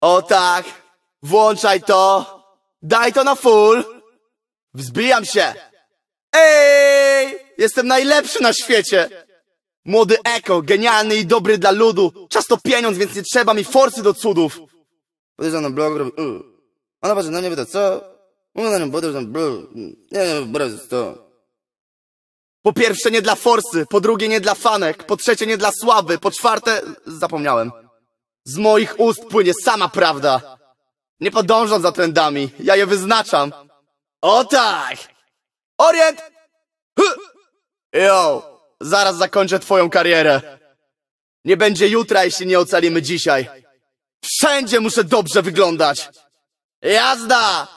O tak, włączaj to, daj to na full. Wzbijam się. Ej, jestem najlepszy na świecie. Młody Eko, genialny i dobry dla ludu. Czas to pieniądz, więc nie trzeba mi forcy do cudów. Podejrzewam na blog, Ona no patrzy na mnie, pyta, co? Ona na nią podejrzewam, blog, nie wiem, to. Po pierwsze nie dla forsy, po drugie nie dla fanek, po trzecie nie dla sławy, po czwarte... Zapomniałem. Z moich ust płynie sama prawda. Nie podążam za trendami, ja je wyznaczam. O tak! Orient! Jo, zaraz zakończę twoją karierę. Nie będzie jutra, jeśli nie ocalimy dzisiaj. Wszędzie muszę dobrze wyglądać. Jazda!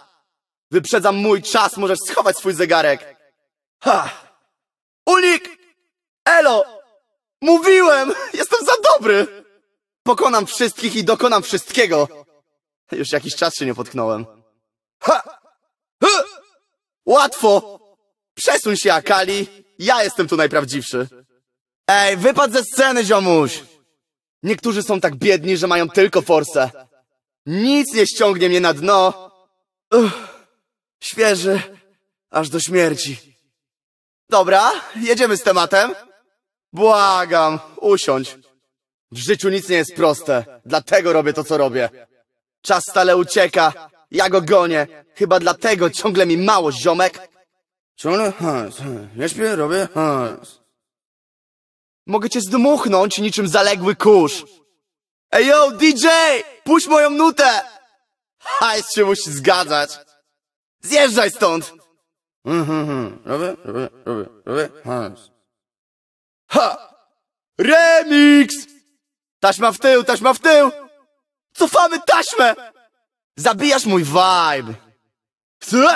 Wyprzedzam mój czas, możesz schować swój zegarek. Ha! Unik! Elo! Mówiłem! Jestem za dobry! pokonam wszystkich i dokonam wszystkiego. Już jakiś czas się nie potknąłem. Ha! Łatwo! Przesuń się, Akali. Ja jestem tu najprawdziwszy. Ej, wypadł ze sceny, ziomuś! Niektórzy są tak biedni, że mają tylko forsę. Nic nie ściągnie mnie na dno. Uff, świeży, aż do śmierci. Dobra, jedziemy z tematem. Błagam, usiądź. W życiu nic nie jest proste, dlatego robię to, co robię. Czas stale ucieka, ja go gonię. Chyba dlatego ciągle mi mało, ziomek. Ciągle hajs, nie śpię, robię hajs. Mogę cię zdmuchnąć niczym zaległy kurz. Ej, yo, DJ! Puść moją nutę! Hajs się musi zgadzać. Zjeżdżaj stąd! Mhm, mhm. Robię, robię, robię, robię hajs. Ha! Remix! Taśma w tył, taśma w tył! Cofamy taśmę! Zabijasz mój vibe! Co?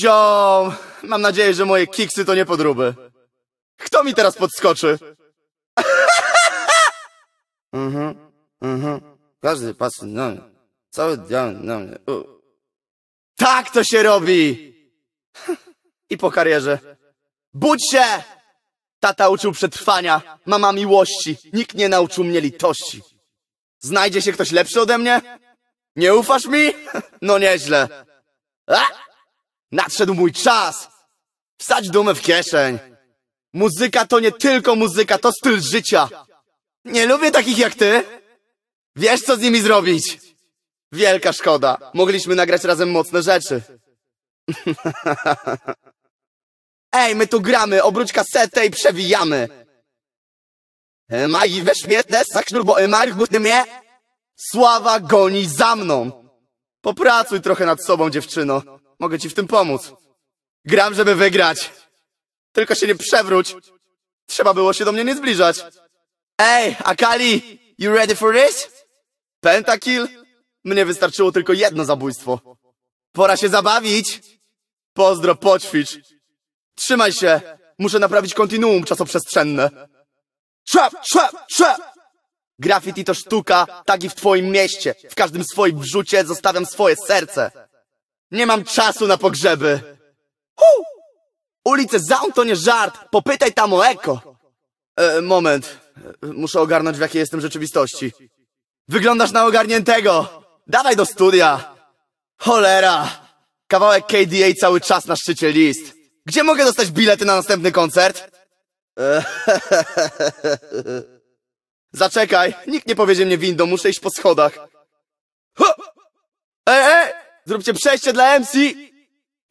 Ziom! Mam nadzieję, że moje kiksy to nie podróby. Kto mi teraz podskoczy? Mhm, mhm. Każdy patrzy na mnie. Cały dzień na mnie. U. Tak to się robi! I po karierze. Budź się! Tata uczył przetrwania, mama miłości, nikt nie nauczył mnie litości. Znajdzie się ktoś lepszy ode mnie? Nie ufasz mi? No nieźle. A! Nadszedł mój czas! Wsadź dumę w kieszeń! Muzyka to nie tylko muzyka, to styl życia! Nie lubię takich jak ty! Wiesz, co z nimi zrobić! Wielka szkoda. Mogliśmy nagrać razem mocne rzeczy. Ej, my tu gramy, obróć kasetę i przewijamy e, Maji we śmietne, tak saknur, bo e, Mark butny mnie Sława goni za mną Popracuj trochę nad sobą, dziewczyno Mogę ci w tym pomóc Gram, żeby wygrać Tylko się nie przewróć Trzeba było się do mnie nie zbliżać Ej, Akali, you ready for this? Pentakill? Mnie wystarczyło tylko jedno zabójstwo. Pora się zabawić. Pozdro, poćwicz. Trzymaj się! Muszę naprawić kontinuum czasoprzestrzenne. Trap, trap, trap! Graffiti to sztuka, tak i w twoim mieście. W każdym swoim wrzucie zostawiam swoje serce. Nie mam czasu na pogrzeby. Hu! Ulice Zaun to nie żart. Popytaj tam o eko. E, moment. Muszę ogarnąć, w jakiej jestem rzeczywistości. Wyglądasz na ogarniętego. Dawaj do studia. Cholera. Kawałek KDA cały czas na szczycie list. Gdzie mogę dostać bilety na następny koncert? Zaczekaj, nikt nie powiedzie mnie windą, muszę iść po schodach. Ho! Ej, ej! Zróbcie przejście dla MC!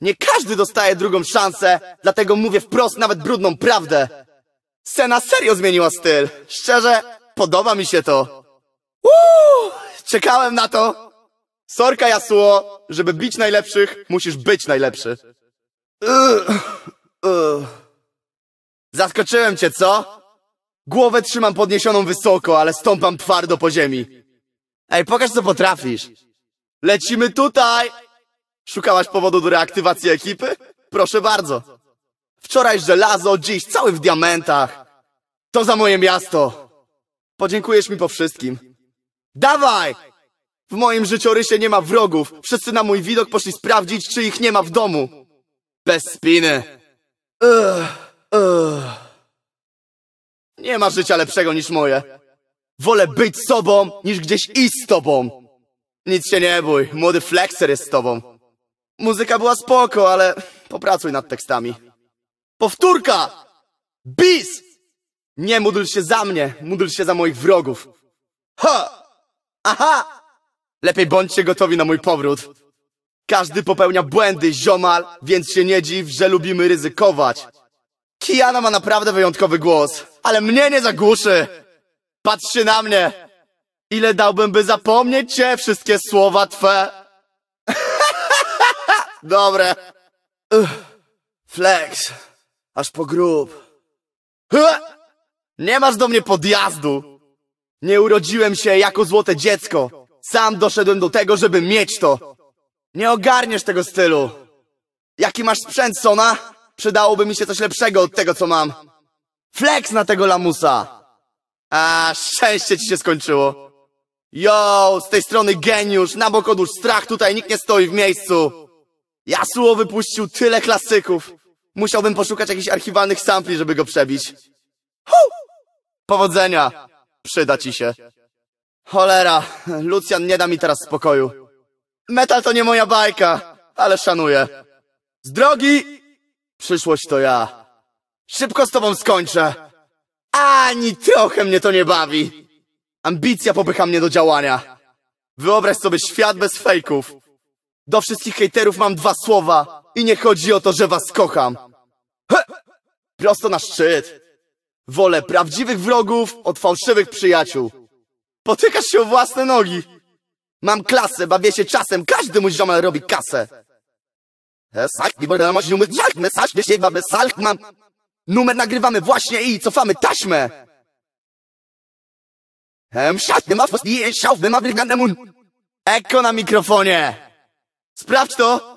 Nie każdy dostaje drugą szansę, dlatego mówię wprost nawet brudną prawdę. Sena serio zmieniła styl. Szczerze, podoba mi się to. Uuu, czekałem na to. Sorka Jasuo, żeby bić najlepszych, musisz być najlepszy. Zaskoczyłem cię, co? Głowę trzymam podniesioną wysoko, ale stąpam twardo po ziemi. Ej, pokaż co potrafisz. Lecimy tutaj! Szukałaś powodu do reaktywacji ekipy? Proszę bardzo. Wczoraj żelazo, dziś cały w diamentach. To za moje miasto. Podziękujesz mi po wszystkim. Dawaj! W moim życiorysie nie ma wrogów. Wszyscy na mój widok poszli sprawdzić, czy ich nie ma w domu. Bez spiny. Ugh, ugh. Nie ma życia lepszego niż moje. Wolę być sobą, niż gdzieś iść z tobą. Nic się nie bój, młody flexer jest z tobą. Muzyka była spoko, ale popracuj nad tekstami. Powtórka! Bis! Nie módl się za mnie, módl się za moich wrogów. Ha! Aha! Lepiej bądźcie gotowi na mój powrót. Każdy popełnia błędy, ziomal, więc się nie dziw, że lubimy ryzykować. Kiana ma naprawdę wyjątkowy głos, ale mnie nie zagłuszy. Patrzcie na mnie. Ile dałbym, by zapomnieć cię, wszystkie słowa twe. Dobre. Flex. Aż po grób. Nie masz do mnie podjazdu. Nie urodziłem się jako złote dziecko. Sam doszedłem do tego, żeby mieć to. Nie ogarniesz tego stylu. Jaki masz sprzęt, Sona? Przydałoby mi się coś lepszego od tego, co mam. Flex na tego lamusa! A szczęście ci się skończyło. Yo, z tej strony geniusz, na bok odłóż strach, tutaj nikt nie stoi w miejscu. Yasuo wypuścił tyle klasyków. Musiałbym poszukać jakichś archiwalnych sampli, żeby go przebić. Hu! Powodzenia! Przyda ci się. Cholera, Lucian nie da mi teraz spokoju. Metal to nie moja bajka, ale szanuję. Z drogi! Przyszłość to ja. Szybko z tobą skończę. Ani trochę mnie to nie bawi. Ambicja popycha mnie do działania. Wyobraź sobie świat bez fejków. Do wszystkich hejterów mam dwa słowa i nie chodzi o to, że was kocham. He! Prosto na szczyt. Wolę prawdziwych wrogów od fałszywych przyjaciół. Potykasz się o własne nogi. Mam klasę, bawię się czasem, każdy mój ziomal robi kasę. Sak, nie będę masz numer jak mesaj, nie sięga babę salk, mam. Numer nagrywamy właśnie i cofamy taśmę. Em, siad, nie ma fos, nie siał, wyma wygnane mun. Eko na mikrofonie. Sprawdź to.